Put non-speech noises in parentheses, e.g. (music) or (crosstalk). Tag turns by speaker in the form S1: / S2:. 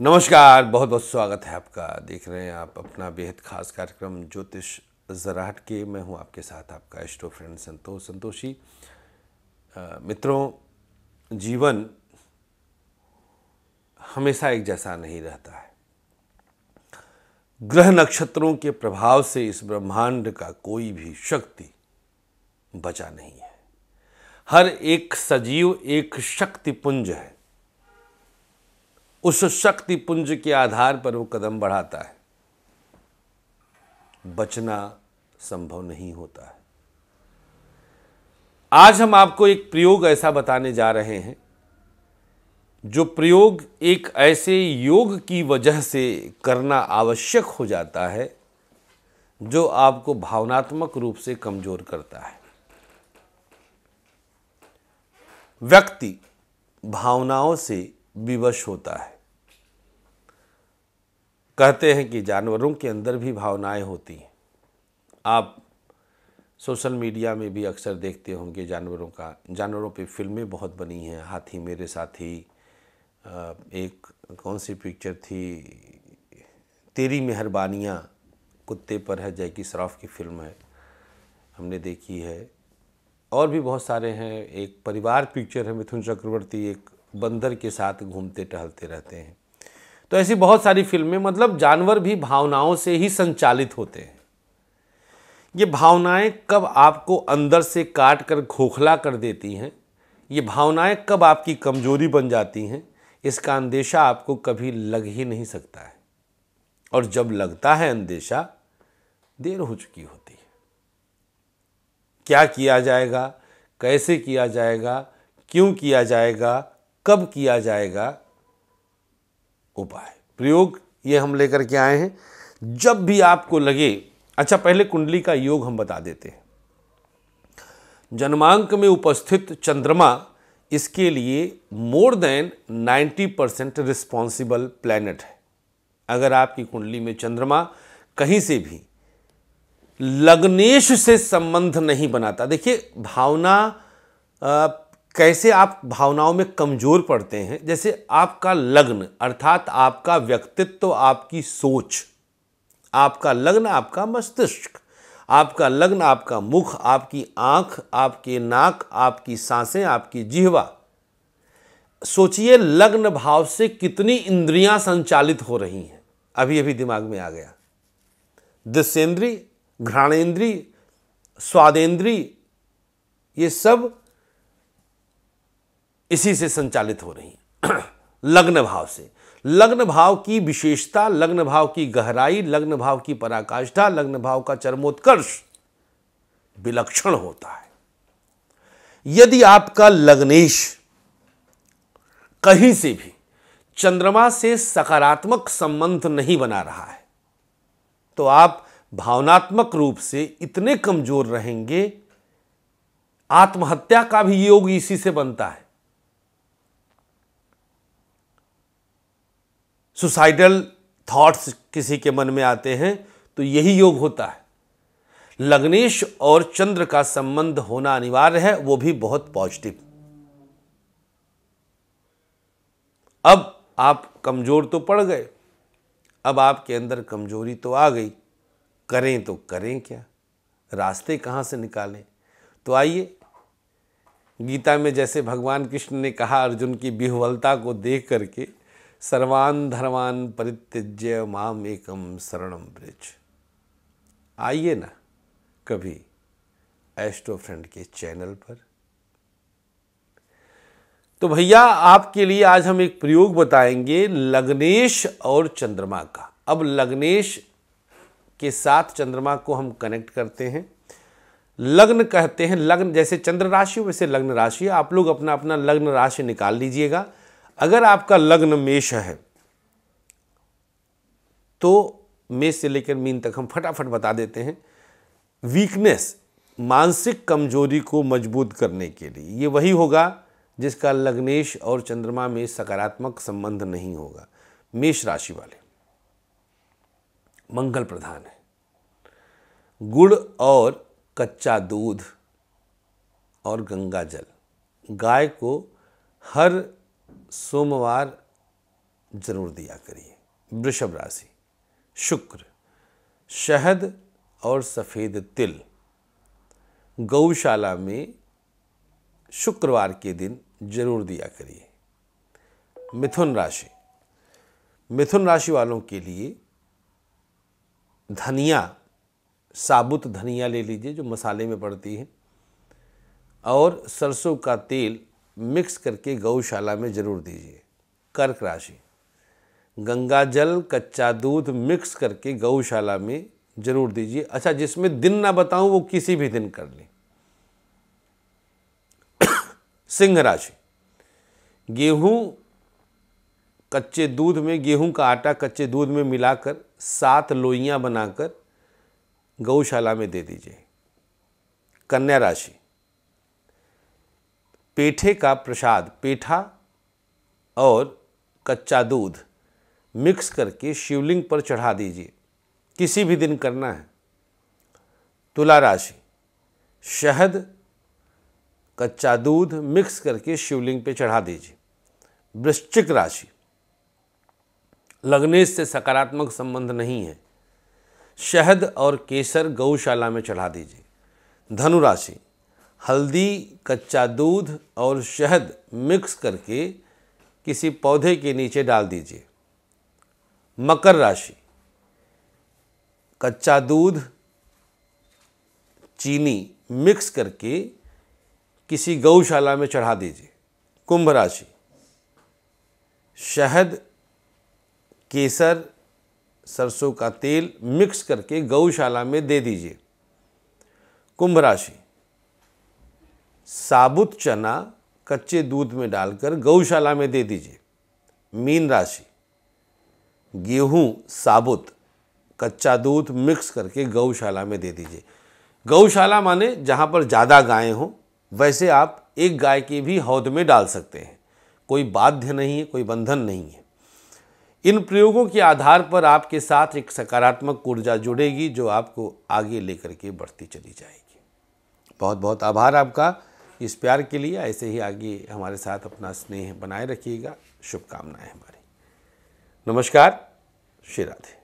S1: नमस्कार बहुत बहुत स्वागत है आपका देख रहे हैं आप अपना बेहद खास कार्यक्रम ज्योतिष जराहट के मैं हूं आपके साथ आपका एस्ट्रो फ्रेंड संतोष संतोषी मित्रों जीवन हमेशा एक जैसा नहीं रहता है ग्रह नक्षत्रों के प्रभाव से इस ब्रह्मांड का कोई भी शक्ति बचा नहीं है हर एक सजीव एक शक्ति पुंज है उस शक्ति पुंज के आधार पर वो कदम बढ़ाता है बचना संभव नहीं होता है आज हम आपको एक प्रयोग ऐसा बताने जा रहे हैं जो प्रयोग एक ऐसे योग की वजह से करना आवश्यक हो जाता है जो आपको भावनात्मक रूप से कमजोर करता है व्यक्ति भावनाओं से विवश होता है कहते हैं कि जानवरों के अंदर भी भावनाएं होती हैं आप सोशल मीडिया में भी अक्सर देखते होंगे जानवरों का जानवरों पे फिल्में बहुत बनी हैं हाथी मेरे साथी एक कौन सी पिक्चर थी तेरी मेहरबानियाँ कुत्ते पर है जैकी श्रॉफ की फिल्म है हमने देखी है और भी बहुत सारे हैं एक परिवार पिक्चर है मिथुन चक्रवर्ती एक बंदर के साथ घूमते टहलते रहते हैं तो ऐसी बहुत सारी फिल्में मतलब जानवर भी भावनाओं से ही संचालित होते हैं ये भावनाएं कब आपको अंदर से काट कर खोखला कर देती हैं ये भावनाएं कब आपकी कमजोरी बन जाती हैं इसका अंदेशा आपको कभी लग ही नहीं सकता है और जब लगता है अंदेशा देर हो चुकी होती है क्या किया जाएगा कैसे किया जाएगा क्यों किया जाएगा कब किया जाएगा उपाय प्रयोग ये हम लेकर के आए हैं जब भी आपको लगे अच्छा पहले कुंडली का योग हम बता देते हैं जन्मांक में उपस्थित चंद्रमा इसके लिए more than 90 percent responsible planet है अगर आपकी कुंडली में चंद्रमा कहीं से भी लग्नेश से संबंध नहीं बनाता देखिए भावना कैसे आप भावनाओं में कमज़ोर पड़ते हैं जैसे आपका लग्न अर्थात आपका व्यक्तित्व आपकी सोच आपका लग्न आपका मस्तिष्क आपका लग्न आपका मुख आपकी आंख आपके नाक आपकी सांसें आपकी जिहवा सोचिए लग्न भाव से कितनी इंद्रियां संचालित हो रही हैं अभी अभी दिमाग में आ गया दृश्येंद्री घ्राणेन्द्रीय स्वादेंद्री ये सब इसी से संचालित हो रही हैं (clears throat) लग्न भाव से लग्न भाव की विशेषता लग्न भाव की गहराई लग्न भाव की पराकाष्ठा लग्न भाव का चरमोत्कर्ष विलक्षण होता है यदि आपका लग्नेश कहीं से भी चंद्रमा से सकारात्मक संबंध नहीं बना रहा है तो आप भावनात्मक रूप से इतने कमजोर रहेंगे आत्महत्या का भी योग इसी से बनता है सुसाइडल थॉट्स किसी के मन में आते हैं तो यही योग होता है लग्नेश और चंद्र का संबंध होना अनिवार्य है वो भी बहुत पॉजिटिव अब आप कमज़ोर तो पड़ गए अब आपके अंदर कमजोरी तो आ गई करें तो करें क्या रास्ते कहाँ से निकालें तो आइए गीता में जैसे भगवान कृष्ण ने कहा अर्जुन की बिहवलता को देख करके सर्वान धर्मान परित्यज्य माम एकम शरणम ब्रिज आइए ना कभी एस्ट्रो फ्रेंड के चैनल पर तो भैया आपके लिए आज हम एक प्रयोग बताएंगे लग्नेश और चंद्रमा का अब लग्नेश के साथ चंद्रमा को हम कनेक्ट करते हैं लग्न कहते हैं लग्न जैसे चंद्र राशि वैसे लग्न राशि आप लोग अपना अपना लग्न राशि निकाल लीजिएगा अगर आपका लग्न मेष है तो मेष से लेकर मीन तक हम फटाफट बता देते हैं वीकनेस मानसिक कमजोरी को मजबूत करने के लिए ये वही होगा जिसका लग्नेश और चंद्रमा में सकारात्मक संबंध नहीं होगा मेष राशि वाले मंगल प्रधान है गुड़ और कच्चा दूध और गंगा जल गाय को हर सोमवार जरूर दिया करिए वृषभ राशि शुक्र शहद और सफ़ेद तिल गौशाला में शुक्रवार के दिन जरूर दिया करिए मिथुन राशि मिथुन राशि वालों के लिए धनिया साबुत धनिया ले लीजिए जो मसाले में पड़ती है और सरसों का तेल मिक्स करके गौशाला में ज़रूर दीजिए कर्क राशि गंगा जल कच्चा दूध मिक्स करके गौशाला में ज़रूर दीजिए अच्छा जिसमें दिन ना बताऊं वो किसी भी दिन कर लें (coughs) सिंह राशि गेहूं कच्चे दूध में गेहूं का आटा कच्चे दूध में मिलाकर सात लोइयां बनाकर गौशाला में दे दीजिए कन्या राशि पेठे का प्रसाद पेठा और कच्चा दूध मिक्स करके शिवलिंग पर चढ़ा दीजिए किसी भी दिन करना है तुला राशि शहद कच्चा दूध मिक्स करके शिवलिंग पर चढ़ा दीजिए वृश्चिक राशि लगने से सकारात्मक संबंध नहीं है शहद और केसर गौशाला में चढ़ा दीजिए धनु राशि हल्दी कच्चा दूध और शहद मिक्स करके किसी पौधे के नीचे डाल दीजिए मकर राशि कच्चा दूध चीनी मिक्स करके किसी गौशाला में चढ़ा दीजिए कुंभ राशि शहद केसर सरसों का तेल मिक्स करके गौशाला में दे दीजिए कुंभ राशि साबुत चना कच्चे दूध में डालकर गौशाला में दे दीजिए मीन राशि गेहूं साबुत कच्चा दूध मिक्स करके गौशाला में दे दीजिए गौशाला माने जहाँ पर ज़्यादा गायें हों वैसे आप एक गाय के भी हौद में डाल सकते हैं कोई बाध्य नहीं है कोई बंधन नहीं है इन प्रयोगों के आधार पर आपके साथ एक सकारात्मक ऊर्जा जुड़ेगी जो आपको आगे लेकर के बढ़ती चली जाएगी बहुत बहुत आभार आपका इस प्यार के लिए ऐसे ही आगे हमारे साथ अपना स्नेह बनाए रखिएगा शुभकामनाएं हमारी नमस्कार श्री राधे